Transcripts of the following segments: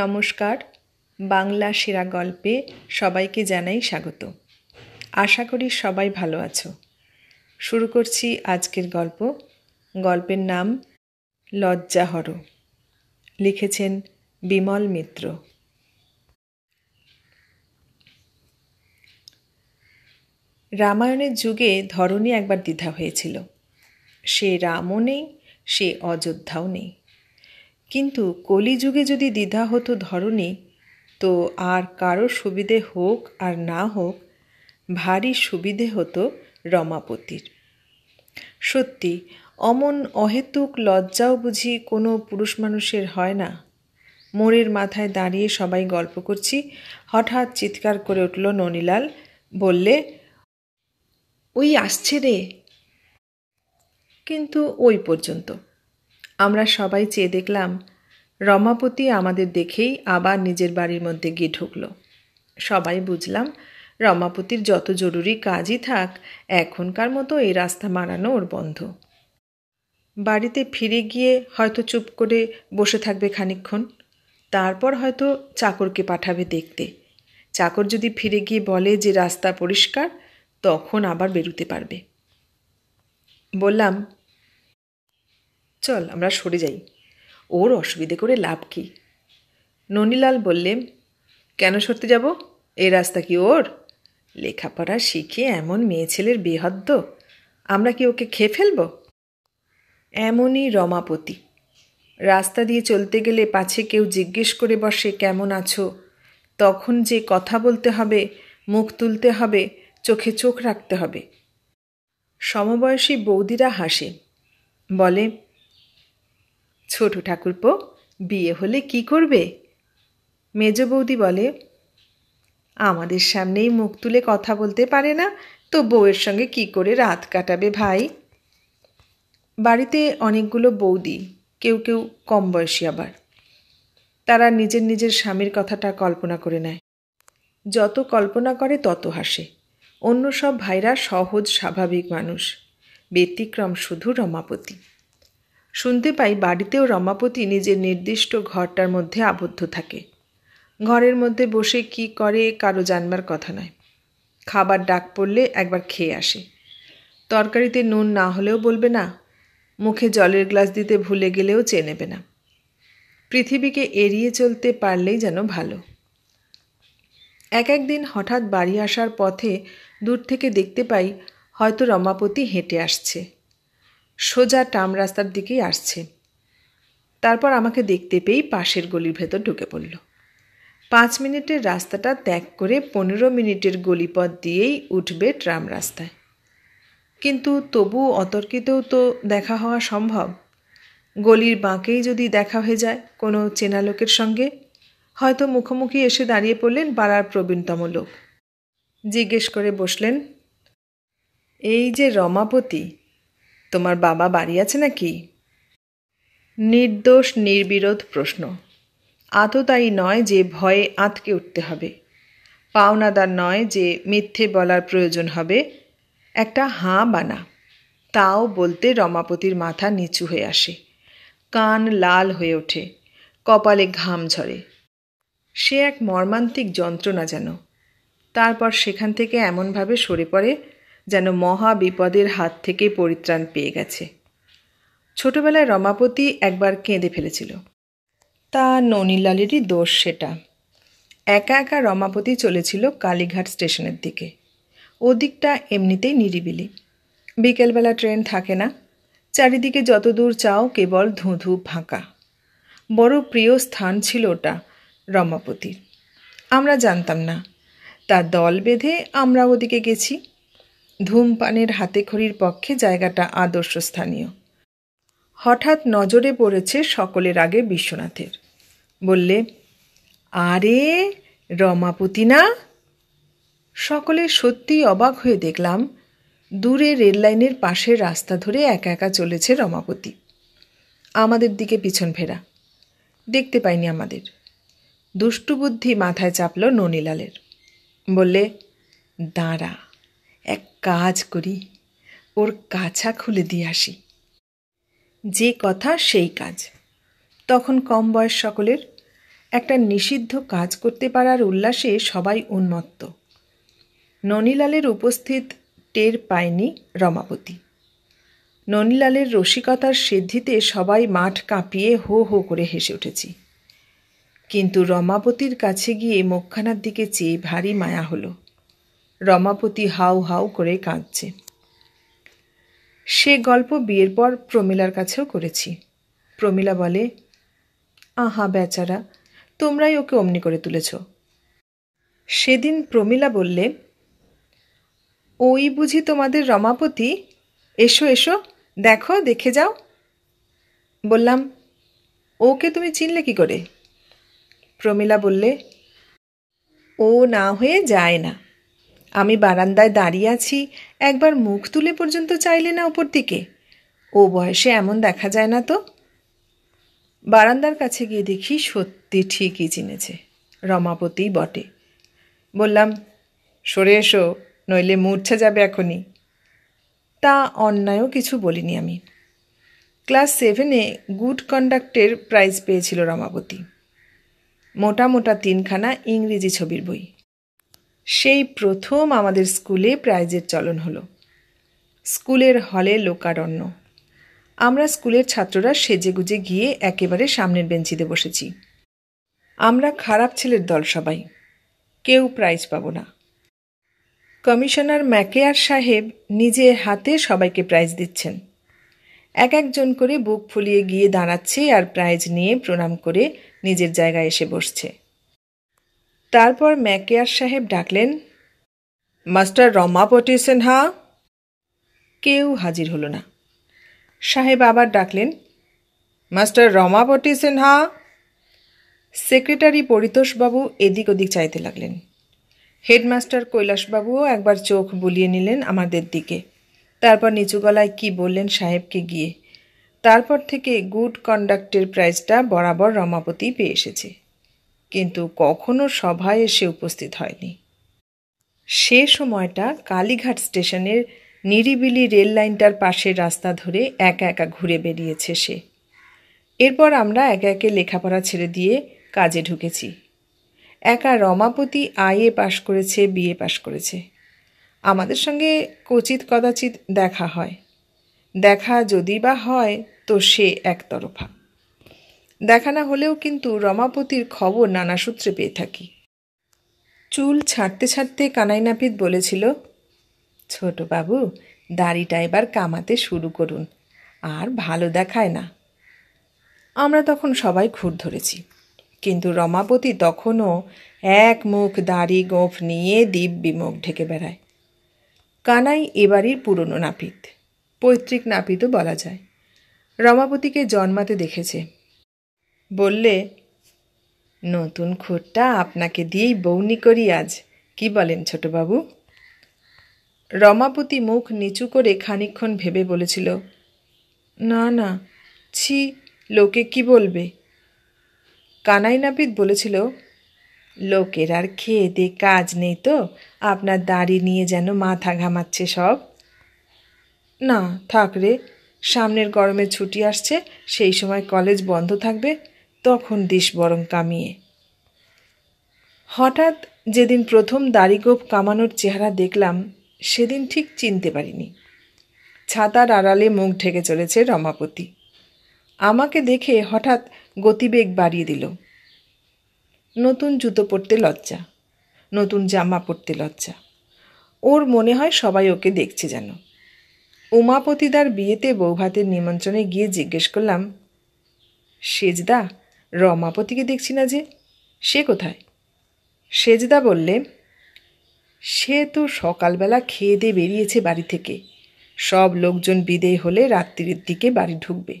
নমস্কার বাংলা সেরা গল্পে সবাইকে জানাই স্বাগত আশা করি সবাই ভালো আছো শুরু করছি আজকের গল্প গল্পের নাম লজ্জাহর লিখেছেন বিমল মিত্র রামায়ণের যুগে ধরণী একবার দ্বিধা হয়েছিল সে রামও নেই সে অযোধ্যাও নেই কিন্তু কলিযুগে যদি দ্বিধা হতো ধরনে তো আর কারো সুবিধে হোক আর না হোক ভারী সুবিধে হতো রমাপতির সত্যি অমন অহেতুক লজ্জাও বুঝি কোনো পুরুষ মানুষের হয় না মোড়ের মাথায় দাঁড়িয়ে সবাই গল্প করছি হঠাৎ চিৎকার করে উঠল ননীলাল বললে ওই আসছে রে কিন্তু ওই পর্যন্ত আমরা সবাই চেয়ে দেখলাম রমাপতি আমাদের দেখেই আবার নিজের বাড়ির মধ্যে গিয়ে ঢুকল সবাই বুঝলাম রমাপতির যত জরুরি কাজই থাক এখনকার মতো এই রাস্তা মারানো ওর বন্ধ বাড়িতে ফিরে গিয়ে হয়তো চুপ করে বসে থাকবে খানিক্ষণ তারপর হয়তো চাকরকে পাঠাবে দেখতে চাকর যদি ফিরে গিয়ে বলে যে রাস্তা পরিষ্কার তখন আবার বেরুতে পারবে বললাম চল আমরা সরে যাই ওর অসুবিধে করে লাভ কি ননীলাল বললে কেন সরতে যাব এ রাস্তা কি ওর লেখাপড়া শিখে এমন মেয়ে ছেলের বেহদ্দ আমরা কি ওকে খেয়ে ফেলব এমনই রমাপতি রাস্তা দিয়ে চলতে গেলে পাছে কেউ জিজ্ঞেস করে বসে কেমন আছো তখন যে কথা বলতে হবে মুখ তুলতে হবে চোখে চোখ রাখতে হবে সমবয়সী বৌদিরা হাসে বলে ছোট ঠাকুরপো বিয়ে হলে কি করবে মেজ বৌদি বলে আমাদের সামনেই মুখ তুলে কথা বলতে পারে না তো বউয়ের সঙ্গে কি করে রাত কাটাবে ভাই বাড়িতে অনেকগুলো বৌদি কেউ কেউ কম বয়সী আবার তারা নিজের নিজের স্বামীর কথাটা কল্পনা করে নেয় যত কল্পনা করে তত হাসে অন্য সব ভাইরা সহজ স্বাভাবিক মানুষ ব্যতিক্রম শুধু রমাপতি শুনতে পাই বাড়িতেও রমাপতি নিজের নির্দিষ্ট ঘরটার মধ্যে আবদ্ধ থাকে ঘরের মধ্যে বসে কি করে কারো জানবার কথা নয় খাবার ডাক পড়লে একবার খেয়ে আসে তরকারিতে নুন না হলেও বলবে না মুখে জলের গ্লাস দিতে ভুলে গেলেও চেয়ে নেবে না পৃথিবীকে এড়িয়ে চলতে পারলেই যেন ভালো এক একদিন হঠাৎ বাড়ি আসার পথে দূর থেকে দেখতে পাই হয়তো রমাপতি হেঁটে আসছে সোজা টাম রাস্তার দিকেই আসছে তারপর আমাকে দেখতে পেয়েই পাশের গলির ভেতর ঢুকে পড়ল পাঁচ মিনিটের রাস্তাটা ত্যাগ করে পনেরো মিনিটের গলিপথ দিয়েই উঠবে ট্রাম রাস্তায় কিন্তু তবু অতর্কিতেও তো দেখা হওয়া সম্ভব গলির বাঁকেই যদি দেখা হয়ে যায় কোনো চেনা লোকের সঙ্গে হয়তো মুখোমুখি এসে দাঁড়িয়ে পড়লেন পাড়ার প্রবীণতম লোক জিজ্ঞেস করে বসলেন এই যে রমাপতি তোমার বাবা বাড়ি আছে নাকি নির্দোষ নির্বিরোধ প্রশ্ন আততায়ী নয় যে ভয়ে আঁতকে উঠতে হবে পাওনাদার নয় যে মিথ্যে বলার প্রয়োজন হবে একটা হাঁ বানা তাও বলতে রমাপতির মাথা নিচু হয়ে আসে কান লাল হয়ে ওঠে কপালে ঘাম ঝরে সে এক মর্মান্তিক যন্ত্রণা যেন তারপর সেখান থেকে এমনভাবে সরে পড়ে যেন মহা বিপদের হাত থেকে পরিত্রাণ পেয়ে গেছে ছোটবেলায় রমাপতি একবার কেঁদে ফেলেছিল তা ননীলালেরই দোষ সেটা একা একা রমাপতি চলেছিল কালীঘাট স্টেশনের দিকে ওদিকটা এমনিতেই নিরিবিলি বিকেলবেলা ট্রেন থাকে না চারিদিকে যত দূর চাও কেবল ধুঁধু ফাঁকা বড় প্রিয় স্থান ছিল ওটা রমাপতির আমরা জানতাম না তার দল বেঁধে আমরা ওদিকে গেছি ধূমপানের হাতেখড়ির পক্ষে জায়গাটা আদর্শ স্থানীয় হঠাৎ নজরে পড়েছে সকলের আগে বিশ্বনাথের বললে আরে রমাপতি না সকলে সত্যিই অবাক হয়ে দেখলাম দূরে রেললাইনের পাশের রাস্তা ধরে একা একা চলেছে রমাপতি আমাদের দিকে পিছন ফেরা দেখতে পাইনি আমাদের দুষ্টুবুদ্ধি মাথায় চাপল ননীলালের বললে দাঁড়া কাজ করি ওর কাছা খুলে দিয়ে আসি যে কথা সেই কাজ তখন কম বয়স সকলের একটা নিষিদ্ধ কাজ করতে পারার উল্লাসে সবাই উন্মত্ত ননীলালের উপস্থিত টের পায়নি রমাপতি ননীলালের রসিকতার সিদ্ধিতে সবাই মাঠ কাঁপিয়ে হো হো করে হেসে উঠেছি কিন্তু রমাপতির কাছে গিয়ে মুখখানার দিকে চেয়ে ভারী মায়া হলো রমাপতি হাউ হাউ করে কাঁদছে সে গল্প বিয়ের পর প্রমিলার কাছেও করেছি প্রমিলা বলে আহা বেচারা তোমরাই ওকে অমনি করে তুলেছ সেদিন প্রমিলা বললে ওই বুঝি তোমাদের রমাপতি এসো এসো দেখো দেখে যাও বললাম ওকে তুমি চিনলে কি করে প্রমিলা বললে ও না হয়ে যায় না আমি বারান্দায় দাঁড়িয়ে আছি একবার মুখ তুলে পর্যন্ত চাইলে না ওপর দিকে ও বয়সে এমন দেখা যায় না তো বারান্দার কাছে গিয়ে দেখি সত্যি ঠিকই চিনেছে রমাপতি বটে বললাম সরে এসো নইলে মূর্ছে যাবে এখনই তা অন্যায়ও কিছু বলিনি আমি ক্লাস সেভেনে গুড কন্ডাক্টের প্রাইজ পেয়েছিল রমাপতি মোটা মোটা তিনখানা ইংরেজি ছবির বই সেই প্রথম আমাদের স্কুলে প্রাইজের চলন হলো স্কুলের হলে লোকারণ্য আমরা স্কুলের ছাত্ররা সেজেগুজে গিয়ে একেবারে সামনের বেঞ্চিতে বসেছি আমরা খারাপ ছেলের দল সবাই কেউ প্রাইজ পাব না কমিশনার ম্যাকেয়ার সাহেব নিজে হাতে সবাইকে প্রাইজ দিচ্ছেন এক একজন করে বুক ফুলিয়ে গিয়ে দাঁড়াচ্ছে আর প্রাইজ নিয়ে প্রণাম করে নিজের জায়গায় এসে বসছে তারপর ম্যাকেয়ার সাহেব ডাকলেন মাস্টার রমাপতি সিনহা কেউ হাজির হলো না সাহেব আবার ডাকলেন মাস্টার রমাপতি সিনহা সেক্রেটারি পরিতোষবাবু এদিক ওদিক চাইতে লাগলেন হেডমাস্টার কৈলাসবাবুও একবার চোখ বুলিয়ে নিলেন আমাদের দিকে তারপর নিচু গলায় কী বললেন সাহেবকে গিয়ে তারপর থেকে গুড কন্ডাক্টের প্রাইজটা বরাবর রমাপতি পেয়ে এসেছে কিন্তু কখনো সভায় এসে উপস্থিত হয়নি সে সময়টা কালীঘাট স্টেশনের নিরিবিলি রেল লাইনটার পাশের রাস্তা ধরে একা একা ঘুরে বেরিয়েছে সে এরপর আমরা একে একে লেখাপড়া ছেড়ে দিয়ে কাজে ঢুকেছি একা রমাপতি আইএ পাশ করেছে বিএ পাশ করেছে আমাদের সঙ্গে কচিত কদাচিত দেখা হয় দেখা যদি বা হয় তো সে একতরফা দেখা না হলেও কিন্তু রমাপতির খবর নানা সূত্রে পেয়ে থাকি চুল ছাড়তে ছাড়তে কানাই নাপিত বলেছিল ছোট বাবু দাড়িটা এবার কামাতে শুরু করুন আর ভালো দেখায় না আমরা তখন সবাই ঘুর ধরেছি কিন্তু রমাপতি তখনও এক মুখ দাড়ি গোঁফ নিয়ে দিব্যি মুখ ঢেকে বেড়ায় কানাই এবারই পুরনো নাপিত পৈতৃক নাপিতও বলা যায় রমাপতিকে জন্মাতে দেখেছে বললে নতুন খোরটা আপনাকে দিয়েই বৌনি করি আজ কি বলেন ছোটবাবু রমাপতি মুখ নিচু করে খানিক্ষণ ভেবে বলেছিল না না ছি লোকে কি বলবে কানাই নাপিত বলেছিল লোকের আর খেয়ে দে কাজ নেই তো আপনার দাড়ি নিয়ে যেন মাথা ঘামাচ্ছে সব না থাক রে সামনের গরমে ছুটি আসছে সেই সময় কলেজ বন্ধ থাকবে তখন দিস বরং কামিয়ে হঠাৎ যেদিন প্রথম দাড়িগোপ কামানোর চেহারা দেখলাম সেদিন ঠিক চিনতে পারিনি ছাতার আড়ালে মুখ ঢেকে চলেছে রমাপতি আমাকে দেখে হঠাৎ গতিবেগ বাড়িয়ে দিল নতুন জুতো পরতে লজ্জা নতুন জামা পরতে লজ্জা ওর মনে হয় সবাই ওকে দেখছে যেন উমাপতিদার বিয়েতে বৌভাতের নিমন্ত্রণে গিয়ে জিজ্ঞেস করলাম সেজদা রমাপতিকে দেখছি না যে সে কোথায় সেজদা বললে সে তো সকালবেলা খেয়ে দিয়ে বেরিয়েছে বাড়ি থেকে সব লোকজন বিদেয় হলে রাত্রির দিকে বাড়ি ঢুকবে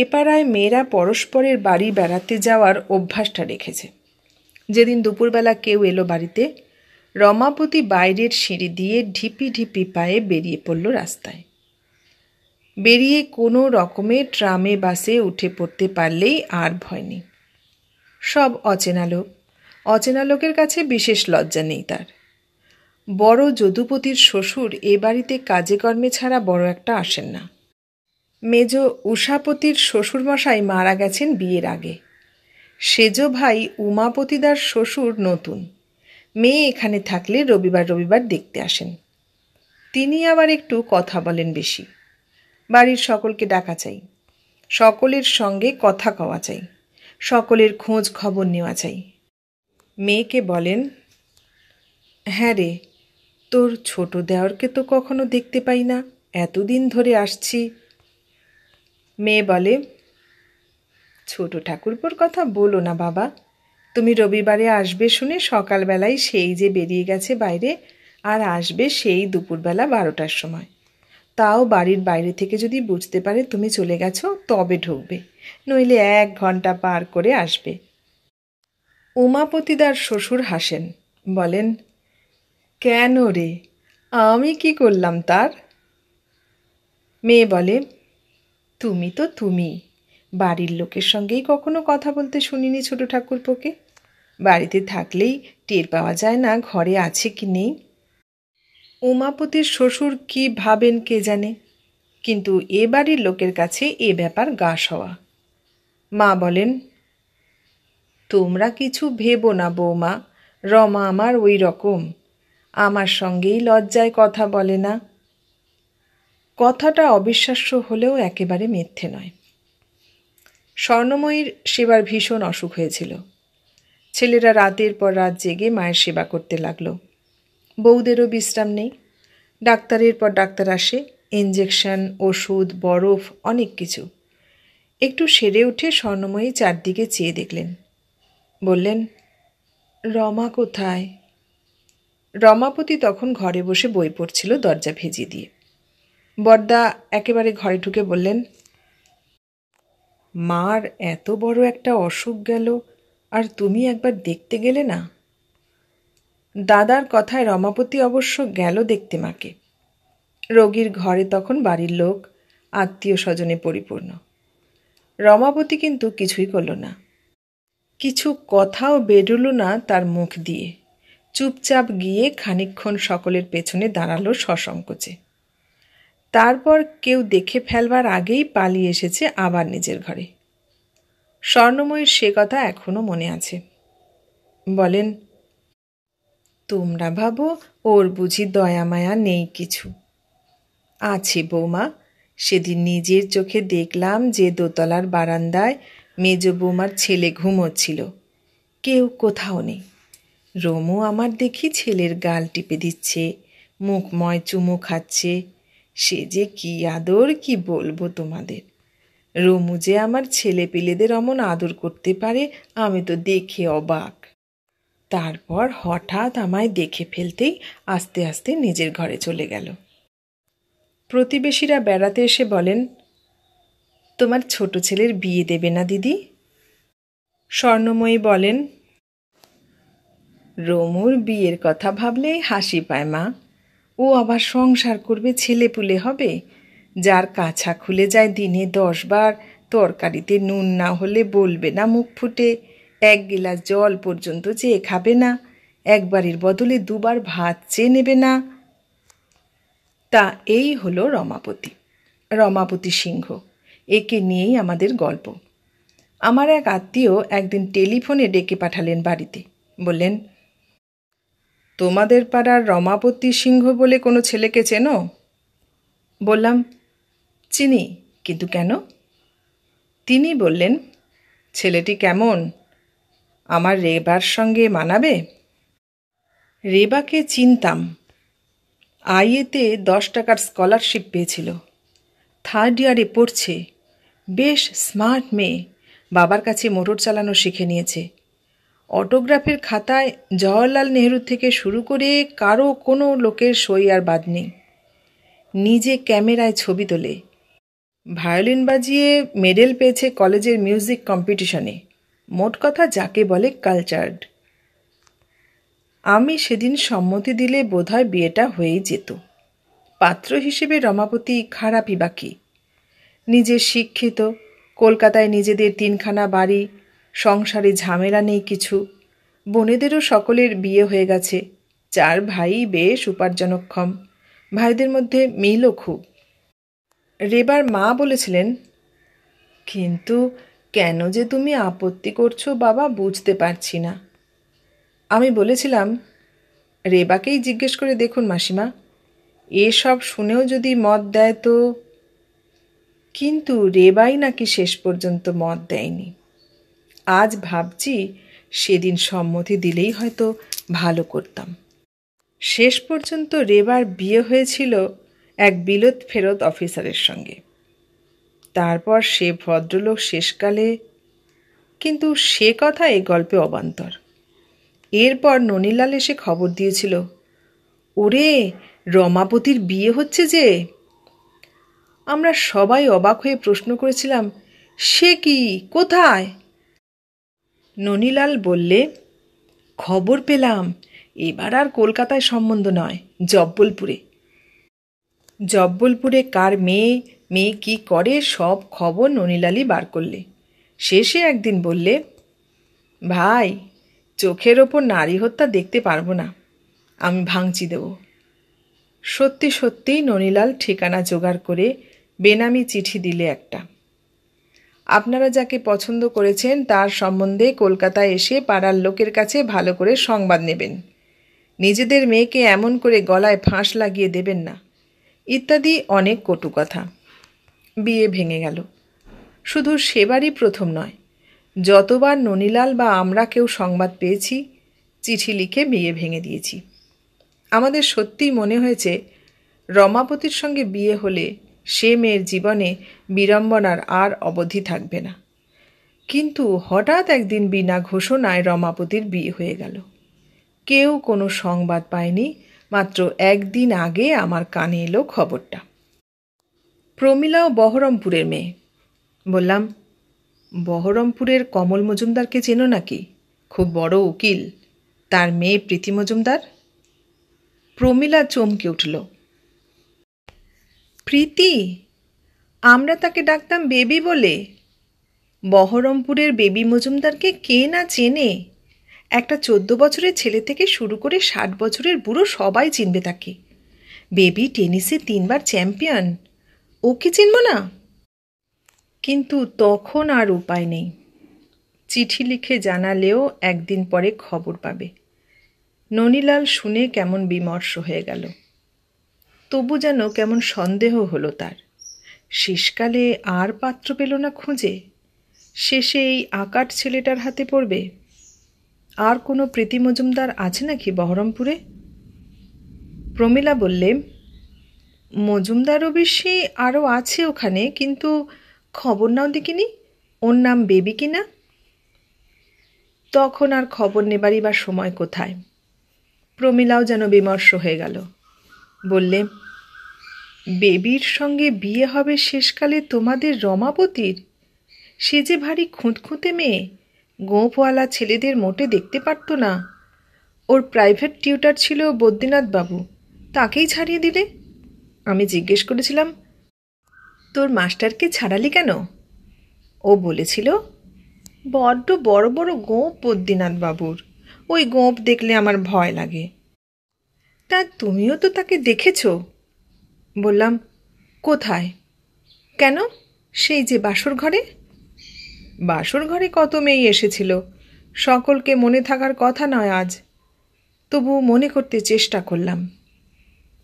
এ পাড়ায় মেয়েরা পরস্পরের বাড়ি বেড়াতে যাওয়ার অভ্যাসটা রেখেছে যেদিন দুপুরবেলা কেউ এলো বাড়িতে রমাপতি বাইরের সিঁড়ি দিয়ে ঢিপি ঢিপি পায়ে বেরিয়ে পড়ল রাস্তায় বেরিয়ে কোনো রকমে ট্রামে বাসে উঠে পড়তে পারলেই আর ভয় নেই সব অচেনা লোক অচেনা লোকের কাছে বিশেষ লজ্জা নেই তার বড় যদুপতির শ্বশুর এ বাড়িতে কাজে কর্মে ছাড়া বড় একটা আসেন না মেজ উষাপতির শ্বশুরমশাই মারা গেছেন বিয়ের আগে সেজ ভাই উমাপতিদার শ্বশুর নতুন মেয়ে এখানে থাকলে রবিবার রবিবার দেখতে আসেন তিনি আবার একটু কথা বলেন বেশি বাড়ির সকলকে ডাকা চাই সকলের সঙ্গে কথা কওয়া চাই সকলের খোঁজ খবর নেওয়া চাই মেয়েকে বলেন হ্যাঁ রে তোর ছোট দেওরকে তো কখনো দেখতে পাই না এতদিন ধরে আসছি মেয়ে বলে ছোট ঠাকুরপোর কথা বলো না বাবা তুমি রবিবারে আসবে শুনে সকালবেলায় সেই যে বেরিয়ে গেছে বাইরে আর আসবে সেই দুপুরবেলা বারোটার সময় তাও বাড়ির বাইরে থেকে যদি বুঝতে পারে তুমি চলে গেছো তবে ঢুকবে নইলে এক ঘন্টা পার করে আসবে উমাপতিদার শ্বশুর হাসেন বলেন কেন রে আমি কি করলাম তার মেয়ে বলে তুমি তো তুমি বাড়ির লোকের সঙ্গেই কখনো কথা বলতে শুনিনি ছোট ঠাকুরপোকে বাড়িতে থাকলেই টের পাওয়া যায় না ঘরে আছে কি নেই উমাপতির শ্বশুর কি ভাবেন কে জানে কিন্তু এ বাড়ির লোকের কাছে এ ব্যাপার গা হওয়া মা বলেন তোমরা কিছু ভেবো না বৌমা রমা আমার ওই রকম আমার সঙ্গেই লজ্জায় কথা বলে না কথাটা অবিশ্বাস্য হলেও একেবারে মিথ্যে নয় স্বর্ণময়ীর সেবার ভীষণ অসুখ হয়েছিল ছেলেরা রাতের পর রাত জেগে মায়ের সেবা করতে লাগলো বউদেরও বিশ্রাম নেই ডাক্তারের পর ডাক্তার আসে ইঞ্জেকশন ওষুধ বরফ অনেক কিছু একটু সেরে উঠে স্বর্ণময়ী চারদিকে চেয়ে দেখলেন বললেন রমা কোথায় রমাপতি তখন ঘরে বসে বই পড়ছিল দরজা ভেজিয়ে দিয়ে বর্দা একেবারে ঘরে ঢুকে বললেন মার এত বড় একটা অসুখ গেল আর তুমি একবার দেখতে গেলে না দাদার কথায় রমাপতি অবশ্য গেল দেখতে মাকে রোগীর ঘরে তখন বাড়ির লোক আত্মীয় স্বজনে পরিপূর্ণ রমাপতি কিন্তু কিছুই করল না কিছু কথাও বেরোলো না তার মুখ দিয়ে চুপচাপ গিয়ে খানিক্ষণ সকলের পেছনে দাঁড়ালো সসংকোচে তারপর কেউ দেখে ফেলবার আগেই পালিয়ে এসেছে আবার নিজের ঘরে স্বর্ণময়ীর সে কথা এখনও মনে আছে বলেন তোমরা ভাবো ওর বুঝি দয়া মায়া নেই কিছু আছে বৌমা সেদিন নিজের চোখে দেখলাম যে দোতলার বারান্দায় মেজ বৌমার ছেলে ঘুমোচ্ছিল কেউ কোথাও নেই রোমু আমার দেখি ছেলের গাল টিপে দিচ্ছে মুখময় চুমু খাচ্ছে সে যে কি আদর কি বলবো তোমাদের রোমু যে আমার ছেলে পেলেদের অমন আদর করতে পারে আমি তো দেখে অবাক তারপর হঠাৎ আমায় দেখে ফেলতেই আস্তে আস্তে নিজের ঘরে চলে গেল প্রতিবেশীরা বেড়াতে এসে বলেন তোমার ছোট ছেলের বিয়ে দেবে না দিদি স্বর্ণময়ী বলেন রমুর বিয়ের কথা ভাবলে হাসি পায় মা ও আবার সংসার করবে ছেলে পুলে হবে যার কাছা খুলে যায় দিনে দশবার তরকারিতে নুন না হলে বলবে না মুখ ফুটে এক গিলাস জল পর্যন্ত চেয়ে খাবে না একবারের বদলে দুবার ভাত চেয়ে নেবে না তা এই হলো রমাপতি রমাপতি সিংহ একে নিয়েই আমাদের গল্প আমার এক আত্মীয় একদিন টেলিফোনে ডেকে পাঠালেন বাড়িতে বললেন তোমাদের পাড়ার রমাপতি সিংহ বলে কোনো ছেলেকে চেনো বললাম চিনি কিন্তু কেন তিনি বললেন ছেলেটি কেমন আমার রেবার সঙ্গে মানাবে রেবাকে চিনতাম আইএতে দশ টাকার স্কলারশিপ পেয়েছিল থার্ড ইয়ারে পড়ছে বেশ স্মার্ট মেয়ে বাবার কাছে মোটর চালানো শিখে নিয়েছে অটোগ্রাফের খাতায় জওয়াহরলাল নেহরু থেকে শুরু করে কারো কোনো লোকের সই আর বাদ নেই নিজে ক্যামেরায় ছবি তোলে ভায়োলিন বাজিয়ে মেডেল পেয়েছে কলেজের মিউজিক কম্পিটিশনে মোট কথা যাকে বলে কালচার্ড আমি সেদিন সম্মতি দিলে বোধহয় বিয়েটা হয়েই যেত পাত্র হিসেবে রমাপতি খারাপই বাকি নিজে শিক্ষিত কলকাতায় নিজেদের তিনখানা বাড়ি সংসারে ঝামেলা নেই কিছু বোনেদেরও সকলের বিয়ে হয়ে গেছে চার ভাই বেশ উপার্জনক্ষম ভাইদের মধ্যে মিলও খুব রেবার মা বলেছিলেন কিন্তু কেন যে তুমি আপত্তি করছো বাবা বুঝতে পারছি না আমি বলেছিলাম রেবাকেই জিজ্ঞেস করে দেখুন মাসিমা এসব শুনেও যদি মত দেয় তো কিন্তু রেবাই নাকি শেষ পর্যন্ত মত দেয়নি আজ ভাবছি সেদিন সম্মতি দিলেই হয়তো ভালো করতাম শেষ পর্যন্ত রেবার বিয়ে হয়েছিল এক বিলত ফেরত অফিসারের সঙ্গে তারপর সে ভদ্রলোক শেষকালে কিন্তু সে কথা এই গল্পে অবান্তর এরপর ননীলাল এসে খবর দিয়েছিল ওরে রমাপতির বিয়ে হচ্ছে যে আমরা সবাই অবাক হয়ে প্রশ্ন করেছিলাম সে কি কোথায় ননীলাল বললে খবর পেলাম এবার আর কলকাতায় সম্বন্ধ নয় জব্বলপুরে জব্বলপুরে কার মেয়ে মেয়ে কি করে সব খবর ননীলালি বার করলে শেষে একদিন বললে ভাই চোখের ওপর নারী হত্যা দেখতে পারবো না আমি ভাঙচি দেব সত্যি সত্যিই ননীলাল ঠিকানা জোগাড় করে বেনামি চিঠি দিলে একটা আপনারা যাকে পছন্দ করেছেন তার সম্বন্ধে কলকাতায় এসে পাড়ার লোকের কাছে ভালো করে সংবাদ নেবেন নিজেদের মেয়েকে এমন করে গলায় ফাঁস লাগিয়ে দেবেন না ইত্যাদি অনেক কটু কথা বিয়ে ভেঙে গেল শুধু সেবারই প্রথম নয় যতবার ননীলাল বা আমরা কেউ সংবাদ পেয়েছি চিঠি লিখে বিয়ে ভেঙে দিয়েছি আমাদের সত্যিই মনে হয়েছে রমাপতির সঙ্গে বিয়ে হলে সে মেয়ের জীবনে বিড়ম্বনার আর অবধি থাকবে না কিন্তু হঠাৎ একদিন বিনা ঘোষণায় রমাপতির বিয়ে হয়ে গেল কেউ কোনো সংবাদ পায়নি মাত্র একদিন আগে আমার কানে এলো খবরটা প্রমিলাও বহরমপুরের মেয়ে বললাম বহরমপুরের কমল মজুমদারকে চেনো নাকি খুব বড় উকিল তার মেয়ে প্রীতি মজুমদার প্রমিলা চমকে উঠল প্রীতি আমরা তাকে ডাকতাম বেবি বলে বহরমপুরের বেবি মজুমদারকে কে না চেনে একটা চোদ্দ বছরের ছেলে থেকে শুরু করে ষাট বছরের বুড়ো সবাই চিনবে তাকে বেবি টেনিসে তিনবার চ্যাম্পিয়ন ওকে চিনব না কিন্তু তখন আর উপায় নেই চিঠি লিখে জানালেও একদিন পরে খবর পাবে ননীলাল শুনে কেমন বিমর্ষ হয়ে গেল তবু যেন কেমন সন্দেহ হলো তার শেষকালে আর পাত্র পেল না খুঁজে শেষে এই আকাট ছেলেটার হাতে পড়বে আর কোনো প্রীতি মজুমদার আছে নাকি বহরমপুরে প্রমীলা বললে মজুমদার অবশ্যই আরও আছে ওখানে কিন্তু খবর নাও দেখিনি ওর নাম বেবি কিনা তখন আর খবর নেবারই বা সময় কোথায় প্রমিলাও যেন বিমর্ষ হয়ে গেল বললে বেবির সঙ্গে বিয়ে হবে শেষকালে তোমাদের রমাপতির সে যে ভারী খুঁতখুঁতে মেয়ে গোঁপওয়ালা ছেলেদের মোটে দেখতে পারত না ওর প্রাইভেট টিউটার ছিল বদ্রীনাথবাবু তাকেই ছাড়িয়ে দিলে আমি জিজ্ঞেস করেছিলাম তোর মাস্টারকে ছাড়ালি কেন ও বলেছিল বড্ড বড় বড় গোঁপ বদ্রীনাথ বাবুর ওই গোঁপ দেখলে আমার ভয় লাগে তা তুমিও তো তাকে দেখেছ বললাম কোথায় কেন সেই যে বাসর ঘরে বাসর ঘরে কত মেয়ে এসেছিল সকলকে মনে থাকার কথা নয় আজ তবু মনে করতে চেষ্টা করলাম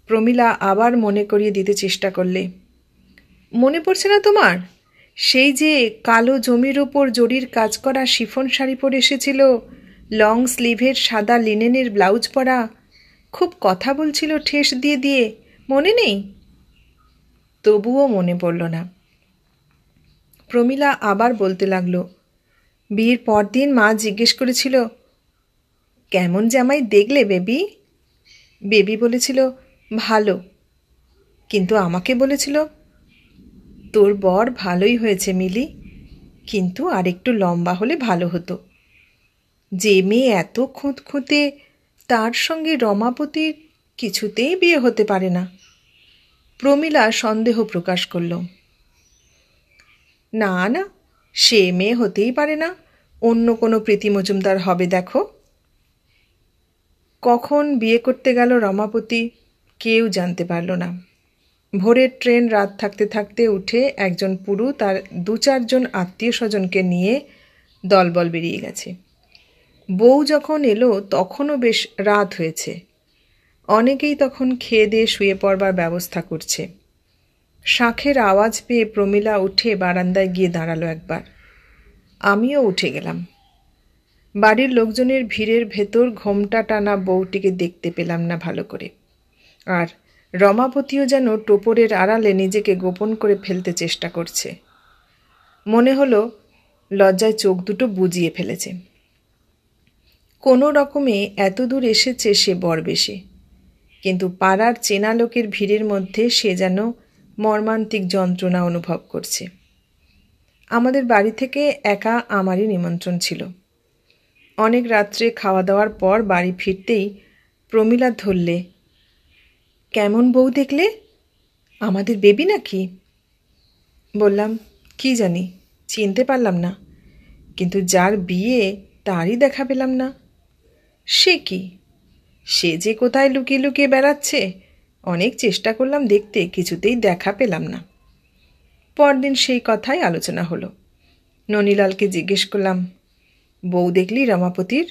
প্রমীলা আবার মনে করিয়ে দিতে চেষ্টা করলে মনে পড়ছে না তোমার সেই যে কালো জমির ওপর জরির কাজ করা শিফন শাড়ি পরে এসেছিল লং স্লিভের সাদা লিনেনের ব্লাউজ পরা খুব কথা বলছিল ঠেস দিয়ে দিয়ে মনে নেই তবুও মনে পড়ল না প্রমীলা আবার বলতে লাগলো বিয়ের পরদিন মা জিজ্ঞেস করেছিল কেমন জামাই দেখলে বেবি বেবি বলেছিল ভালো কিন্তু আমাকে বলেছিল তোর বর ভালোই হয়েছে মিলি কিন্তু আরেকটু লম্বা হলে ভালো হতো যে মেয়ে এত খুঁতখুঁতে তার সঙ্গে রমাপতির কিছুতেই বিয়ে হতে পারে না প্রমীলা সন্দেহ প্রকাশ করল না না সে মেয়ে হতেই পারে না অন্য কোনো প্রীতি মজুমদার হবে দেখো কখন বিয়ে করতে গেল রমাপতি কেউ জানতে পারল না ভোরের ট্রেন রাত থাকতে থাকতে উঠে একজন পুরু তার দু চারজন আত্মীয় স্বজনকে নিয়ে দলবল বেরিয়ে গেছে বউ যখন এলো তখনও বেশ রাত হয়েছে অনেকেই তখন খেয়ে দিয়ে শুয়ে পড়বার ব্যবস্থা করছে শাঁখের আওয়াজ পেয়ে প্রমীলা উঠে বারান্দায় গিয়ে দাঁড়ালো একবার আমিও উঠে গেলাম বাড়ির লোকজনের ভিড়ের ভেতর ঘোমটা টানা বউটিকে দেখতে পেলাম না ভালো করে আর রমাপতিও যেন টোপরের আড়ালে নিজেকে গোপন করে ফেলতে চেষ্টা করছে মনে হলো লজ্জায় চোখ দুটো বুজিয়ে ফেলেছে কোনো রকমে এত দূর এসেছে সে বরবেশে কিন্তু পাড়ার চেনা লোকের ভিড়ের মধ্যে সে যেন মর্মান্তিক যন্ত্রণা অনুভব করছে আমাদের বাড়ি থেকে একা আমারই নিমন্ত্রণ ছিল অনেক রাত্রে খাওয়া দাওয়ার পর বাড়ি ফিরতেই প্রমীলা ধরলে কেমন বউ দেখলে আমাদের বেবি নাকি বললাম কি জানি চিনতে পারলাম না কিন্তু যার বিয়ে তারই দেখা পেলাম না সে কি সে যে কোথায় লুকিয়ে লুকিয়ে বেড়াচ্ছে অনেক চেষ্টা করলাম দেখতে কিছুতেই দেখা পেলাম না পরদিন সেই কথাই আলোচনা হলো ননীলালকে জিজ্ঞেস করলাম বউ দেখলি রমাপতির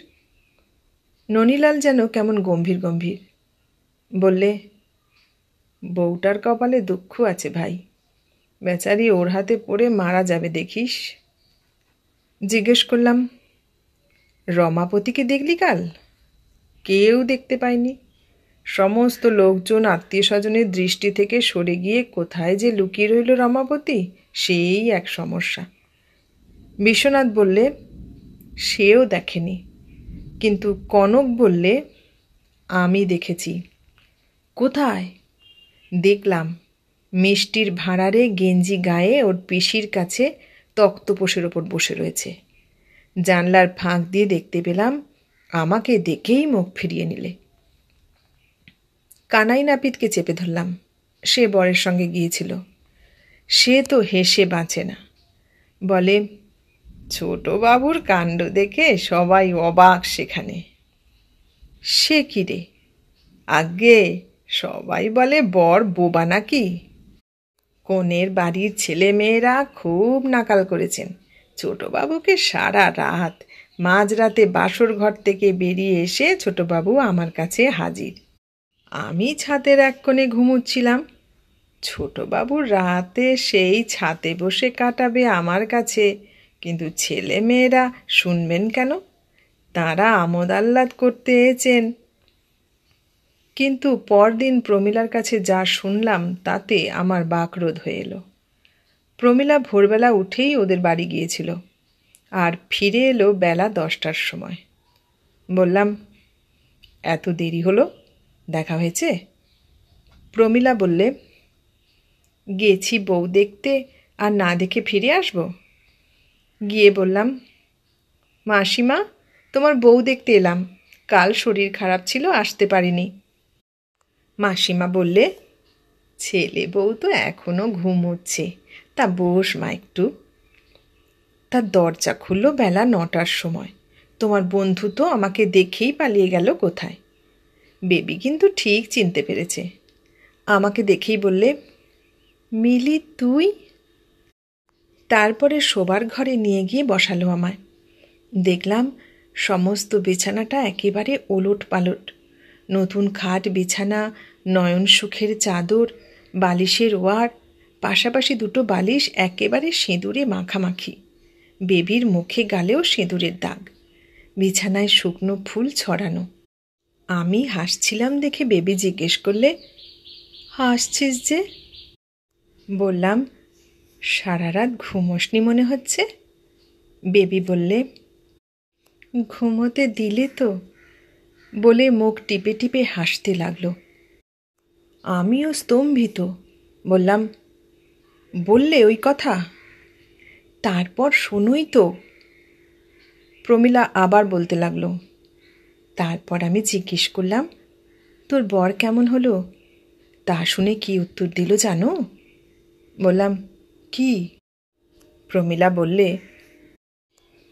ননীলাল যেন কেমন গম্ভীর গম্ভীর বললে বউটার কপালে দুঃখ আছে ভাই বেচারি ওর হাতে পড়ে মারা যাবে দেখিস জিজ্ঞেস করলাম রমাপতিকে দেখলি কাল কেউ দেখতে পায়নি সমস্ত লোকজন আত্মীয় স্বজনের দৃষ্টি থেকে সরে গিয়ে কোথায় যে লুকিয়ে রইল রমাপতি সেই এক সমস্যা বিশ্বনাথ বললে সেও দেখেনি কিন্তু কনক বললে আমি দেখেছি কোথায় দেখলাম মিষ্টির ভাঁড়ারে গেঞ্জি গায়ে ওর পিসির কাছে তক্তপোষের ওপর বসে রয়েছে জানলার ফাঁক দিয়ে দেখতে পেলাম আমাকে দেখেই মুখ ফিরিয়ে নিলে কানাই নাপিতকে চেপে ধরলাম সে বরের সঙ্গে গিয়েছিল সে তো হেসে বাঁচে না বলে ছোট বাবুর কাণ্ড দেখে সবাই অবাক সেখানে সে কী রে আগে সবাই বলে বর বোবা নাকি কনের বাড়ির ছেলে মেয়েরা খুব নাকাল করেছেন ছোটবাবুকে সারা রাত মাঝরাতে বাসর ঘর থেকে বেরিয়ে এসে ছোটবাবু আমার কাছে হাজির আমি ছাতের এক কোণে ঘুমুচ্ছিলাম ছোটবাবু রাতে সেই ছাতে বসে কাটাবে আমার কাছে কিন্তু ছেলে মেয়েরা শুনবেন কেন তারা আমোদ আহ্লাদ করতে এসেছেন কিন্তু পরদিন প্রমিলার কাছে যা শুনলাম তাতে আমার বাকরোধ হয়ে এলো প্রমিলা ভোরবেলা উঠেই ওদের বাড়ি গিয়েছিল আর ফিরে এলো বেলা দশটার সময় বললাম এত দেরি হলো দেখা হয়েছে প্রমিলা বললে গেছি বউ দেখতে আর না দেখে ফিরে আসব গিয়ে বললাম মাসিমা তোমার বউ দেখতে এলাম কাল শরীর খারাপ ছিল আসতে পারিনি মাসিমা বললে ছেলে বউ তো এখনও ঘুমোচ্ছে তা বস মা একটু তার দরজা খুলল বেলা নটার সময় তোমার বন্ধু তো আমাকে দেখেই পালিয়ে গেল কোথায় বেবি কিন্তু ঠিক চিনতে পেরেছে আমাকে দেখেই বললে মিলি তুই তারপরে শোবার ঘরে নিয়ে গিয়ে বসালো আমায় দেখলাম সমস্ত বিছানাটা একেবারে ওলট পালট নতুন খাট বিছানা নয়ন সুখের চাদর বালিশের ওয়ার পাশাপাশি দুটো বালিশ একেবারে সিঁদুরে মাখামাখি বেবির মুখে গালেও সিঁদুরের দাগ বিছানায় শুকনো ফুল ছড়ানো আমি হাসছিলাম দেখে বেবি জিজ্ঞেস করলে হাসছিস যে বললাম সারা রাত ঘুমোসনি মনে হচ্ছে বেবি বললে ঘুমোতে দিলে তো বলে মুখ টিপে টিপে হাসতে লাগলো আমিও স্তম্ভিত বললাম বললে ওই কথা তারপর শোনোই তো প্রমীলা আবার বলতে লাগলো তারপর আমি জিজ্ঞেস করলাম তোর বর কেমন হলো তা শুনে কি উত্তর দিল জানো বললাম কি প্রমীলা বললে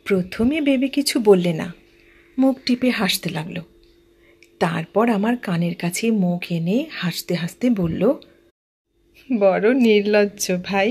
প্রথমে বেবি কিছু বললে না মুখ টিপে হাসতে লাগলো তারপর আমার কানের কাছে মুখ এনে হাসতে হাসতে বলল বড় নির্লজ্জ ভাই